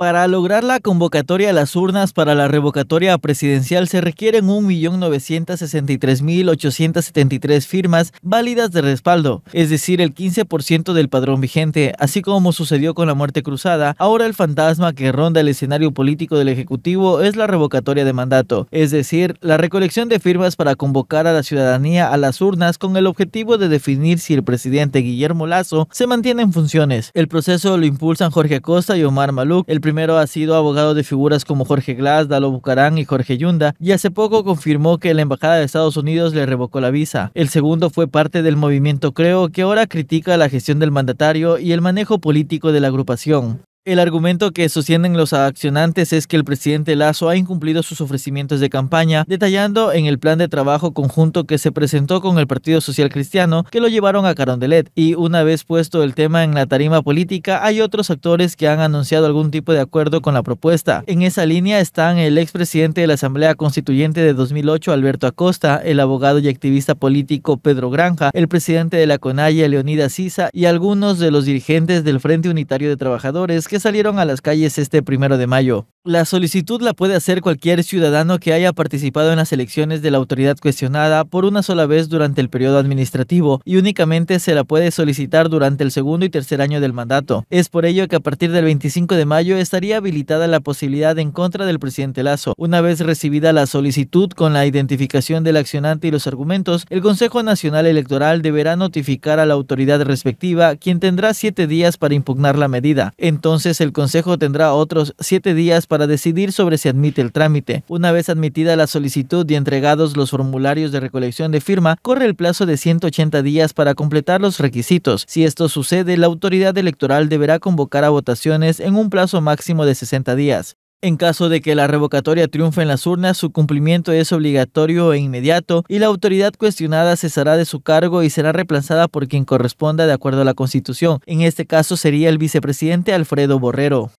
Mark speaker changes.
Speaker 1: Para lograr la convocatoria a las urnas para la revocatoria presidencial se requieren 1.963.873 firmas válidas de respaldo, es decir, el 15% del padrón vigente, así como sucedió con la muerte cruzada, ahora el fantasma que ronda el escenario político del Ejecutivo es la revocatoria de mandato, es decir, la recolección de firmas para convocar a la ciudadanía a las urnas con el objetivo de definir si el presidente Guillermo Lazo se mantiene en funciones. El proceso lo impulsan Jorge Acosta y Omar Maluk, el primero ha sido abogado de figuras como Jorge Glass, Dalo Bucarán y Jorge Yunda, y hace poco confirmó que la Embajada de Estados Unidos le revocó la visa. El segundo fue parte del movimiento Creo, que ahora critica la gestión del mandatario y el manejo político de la agrupación. El argumento que sostienen los accionantes es que el presidente Lazo ha incumplido sus ofrecimientos de campaña, detallando en el plan de trabajo conjunto que se presentó con el Partido Social Cristiano, que lo llevaron a Carondelet. Y una vez puesto el tema en la tarima política, hay otros actores que han anunciado algún tipo de acuerdo con la propuesta. En esa línea están el expresidente de la Asamblea Constituyente de 2008, Alberto Acosta, el abogado y activista político Pedro Granja, el presidente de la CONAIE, Leonida Sisa, y algunos de los dirigentes del Frente Unitario de Trabajadores que salieron a las calles este primero de mayo. La solicitud la puede hacer cualquier ciudadano que haya participado en las elecciones de la autoridad cuestionada por una sola vez durante el periodo administrativo y únicamente se la puede solicitar durante el segundo y tercer año del mandato. Es por ello que a partir del 25 de mayo estaría habilitada la posibilidad en contra del presidente Lazo. Una vez recibida la solicitud con la identificación del accionante y los argumentos, el Consejo Nacional Electoral deberá notificar a la autoridad respectiva, quien tendrá siete días para impugnar la medida. Entonces, entonces el Consejo tendrá otros siete días para decidir sobre si admite el trámite. Una vez admitida la solicitud y entregados los formularios de recolección de firma, corre el plazo de 180 días para completar los requisitos. Si esto sucede, la autoridad electoral deberá convocar a votaciones en un plazo máximo de 60 días. En caso de que la revocatoria triunfe en las urnas, su cumplimiento es obligatorio e inmediato y la autoridad cuestionada cesará de su cargo y será reemplazada por quien corresponda de acuerdo a la Constitución. En este caso sería el vicepresidente Alfredo Borrero.